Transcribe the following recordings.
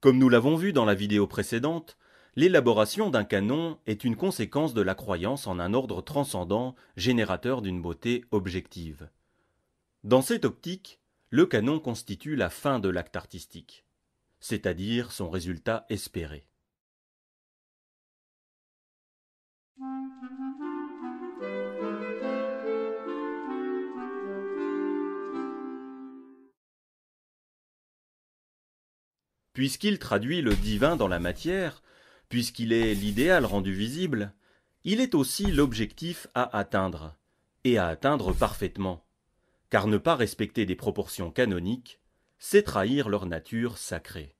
Comme nous l'avons vu dans la vidéo précédente, l'élaboration d'un canon est une conséquence de la croyance en un ordre transcendant, générateur d'une beauté objective. Dans cette optique, le canon constitue la fin de l'acte artistique, c'est-à-dire son résultat espéré. puisqu'il traduit le divin dans la matière, puisqu'il est l'idéal rendu visible, il est aussi l'objectif à atteindre, et à atteindre parfaitement. Car ne pas respecter des proportions canoniques, c'est trahir leur nature sacrée.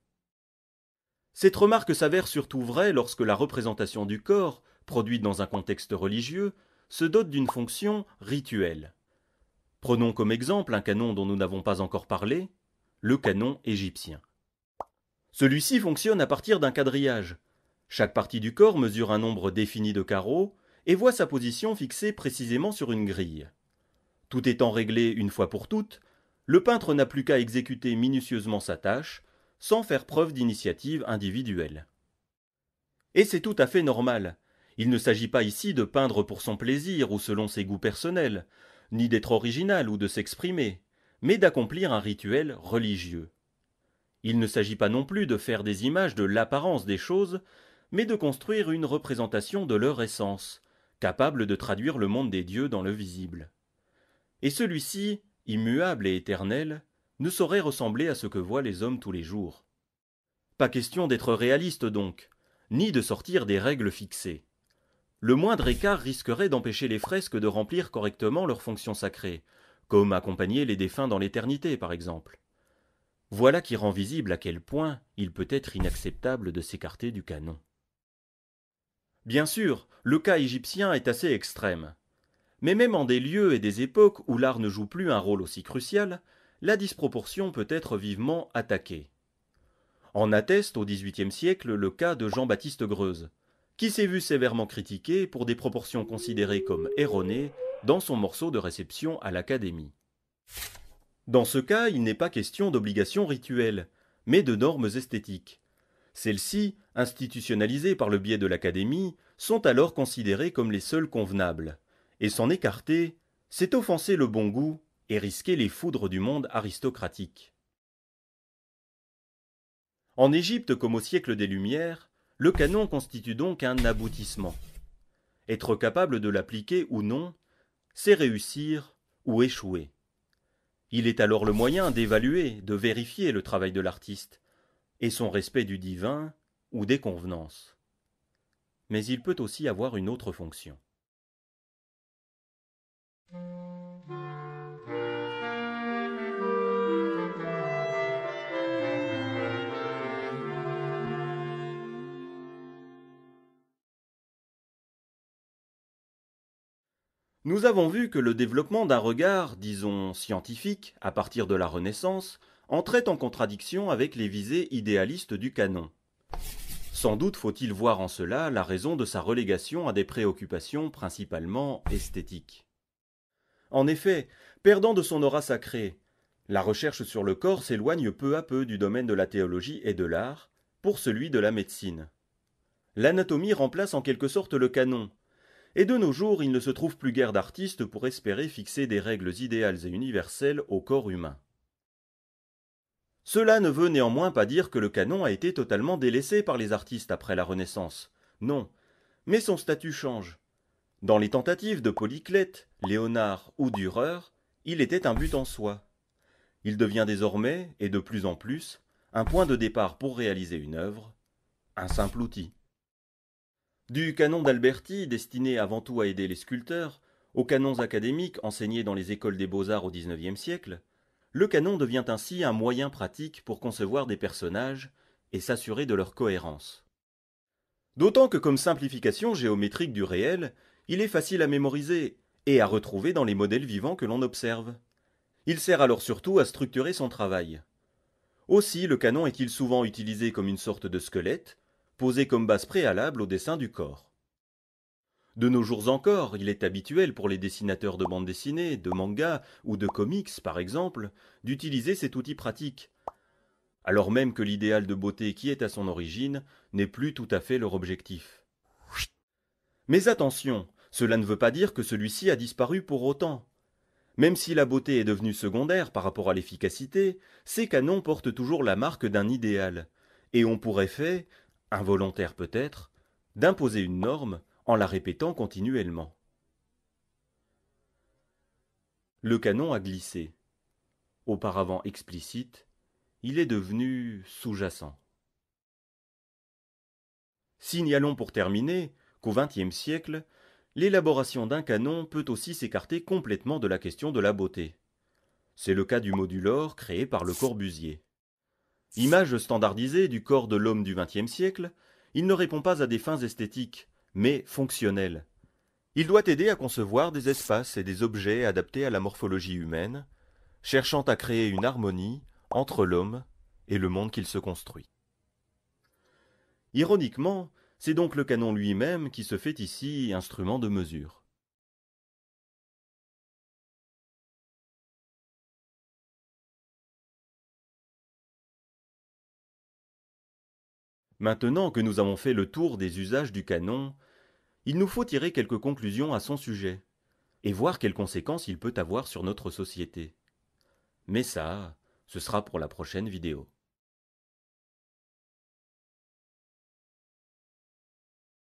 Cette remarque s'avère surtout vraie lorsque la représentation du corps, produite dans un contexte religieux, se dote d'une fonction rituelle. Prenons comme exemple un canon dont nous n'avons pas encore parlé, le canon égyptien. Celui-ci fonctionne à partir d'un quadrillage. Chaque partie du corps mesure un nombre défini de carreaux et voit sa position fixée précisément sur une grille. Tout étant réglé une fois pour toutes, le peintre n'a plus qu'à exécuter minutieusement sa tâche, sans faire preuve d'initiative individuelle. Et c'est tout à fait normal. Il ne s'agit pas ici de peindre pour son plaisir ou selon ses goûts personnels, ni d'être original ou de s'exprimer, mais d'accomplir un rituel religieux. Il ne s'agit pas non plus de faire des images de l'apparence des choses, mais de construire une représentation de leur essence, capable de traduire le monde des dieux dans le visible. Et celui-ci, immuable et éternel, ne saurait ressembler à ce que voient les hommes tous les jours. Pas question d'être réaliste donc, ni de sortir des règles fixées. Le moindre écart risquerait d'empêcher les fresques de remplir correctement leurs fonctions sacrées, comme accompagner les défunts dans l'éternité par exemple. Voilà qui rend visible à quel point il peut être inacceptable de s'écarter du canon. Bien sûr, le cas égyptien est assez extrême. Mais même en des lieux et des époques où l'art ne joue plus un rôle aussi crucial, la disproportion peut être vivement attaquée. En atteste au XVIIIe siècle le cas de Jean-Baptiste Greuze, qui s'est vu sévèrement critiqué pour des proportions considérées comme erronées dans son morceau de réception à l'Académie. Dans ce cas, il n'est pas question d'obligations rituelles, mais de normes esthétiques. Celles-ci, institutionnalisées par le biais de l'Académie, sont alors considérées comme les seules convenables. Et s'en écarter, c'est offenser le bon goût et risquer les foudres du monde aristocratique. En Égypte comme au siècle des Lumières, le canon constitue donc un aboutissement. Être capable de l'appliquer ou non, c'est réussir ou échouer. Il est alors le moyen d'évaluer, de vérifier le travail de l'artiste, et son respect du divin ou des convenances. Mais il peut aussi avoir une autre fonction. Nous avons vu que le développement d'un regard, disons, scientifique, à partir de la Renaissance, entrait en contradiction avec les visées idéalistes du canon. Sans doute faut-il voir en cela la raison de sa relégation à des préoccupations principalement esthétiques. En effet, perdant de son aura sacrée, la recherche sur le corps s'éloigne peu à peu du domaine de la théologie et de l'art, pour celui de la médecine. L'anatomie remplace en quelque sorte le canon, et de nos jours, il ne se trouve plus guère d'artistes pour espérer fixer des règles idéales et universelles au corps humain. Cela ne veut néanmoins pas dire que le canon a été totalement délaissé par les artistes après la Renaissance. Non. Mais son statut change. Dans les tentatives de Polyclète, Léonard ou Dürer, il était un but en soi. Il devient désormais, et de plus en plus, un point de départ pour réaliser une œuvre, un simple outil. Du canon d'Alberti, destiné avant tout à aider les sculpteurs, aux canons académiques enseignés dans les écoles des beaux-arts au XIXe siècle, le canon devient ainsi un moyen pratique pour concevoir des personnages et s'assurer de leur cohérence. D'autant que comme simplification géométrique du réel, il est facile à mémoriser et à retrouver dans les modèles vivants que l'on observe. Il sert alors surtout à structurer son travail. Aussi le canon est-il souvent utilisé comme une sorte de squelette, posé comme base préalable au dessin du corps. De nos jours encore, il est habituel pour les dessinateurs de bande dessinées, de manga ou de comics par exemple, d'utiliser cet outil pratique, alors même que l'idéal de beauté qui est à son origine n'est plus tout à fait leur objectif. Mais attention, cela ne veut pas dire que celui-ci a disparu pour autant. Même si la beauté est devenue secondaire par rapport à l'efficacité, ces canons portent toujours la marque d'un idéal, et ont pour effet involontaire peut-être, d'imposer une norme en la répétant continuellement. Le canon a glissé. Auparavant explicite, il est devenu sous-jacent. Signalons pour terminer qu'au XXe siècle, l'élaboration d'un canon peut aussi s'écarter complètement de la question de la beauté. C'est le cas du modulor créé par le Corbusier. Image standardisée du corps de l'homme du XXe siècle, il ne répond pas à des fins esthétiques, mais fonctionnelles. Il doit aider à concevoir des espaces et des objets adaptés à la morphologie humaine, cherchant à créer une harmonie entre l'homme et le monde qu'il se construit. Ironiquement, c'est donc le canon lui-même qui se fait ici instrument de mesure. Maintenant que nous avons fait le tour des usages du canon, il nous faut tirer quelques conclusions à son sujet, et voir quelles conséquences il peut avoir sur notre société. Mais ça, ce sera pour la prochaine vidéo.